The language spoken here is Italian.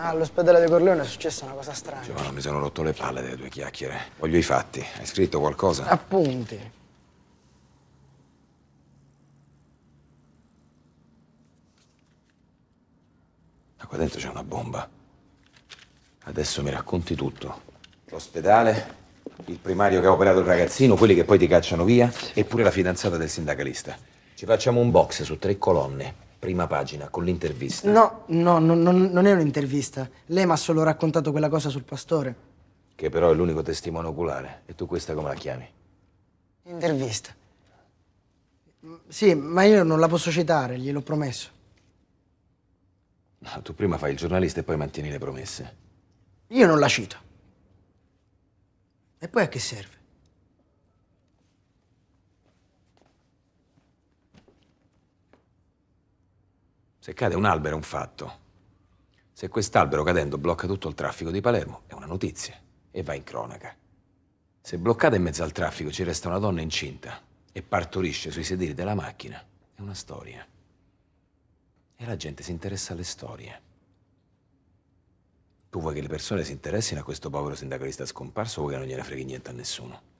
Ah, all'ospedale di Corleone è successa una cosa strana. Giovanni, mi sono rotto le palle delle tue chiacchiere. Voglio i fatti. Hai scritto qualcosa? Appunti. Ma qua dentro c'è una bomba. Adesso mi racconti tutto. L'ospedale, il primario che ha operato il ragazzino, quelli che poi ti cacciano via, eppure la fidanzata del sindacalista. Ci facciamo un box su tre colonne prima pagina con l'intervista. No, no, no, no, non è un'intervista. Lei mi ha solo raccontato quella cosa sul pastore. Che però è l'unico testimone oculare. E tu questa come la chiami? Intervista. Sì, ma io non la posso citare, gliel'ho promesso. No, tu prima fai il giornalista e poi mantieni le promesse. Io non la cito. E poi a che serve? Se cade un albero è un fatto. Se quest'albero cadendo blocca tutto il traffico di Palermo è una notizia e va in cronaca. Se bloccata in mezzo al traffico ci resta una donna incinta e partorisce sui sedili della macchina è una storia. E la gente si interessa alle storie. Tu vuoi che le persone si interessino a questo povero sindacalista scomparso o vuoi che non gliene freghi niente a nessuno?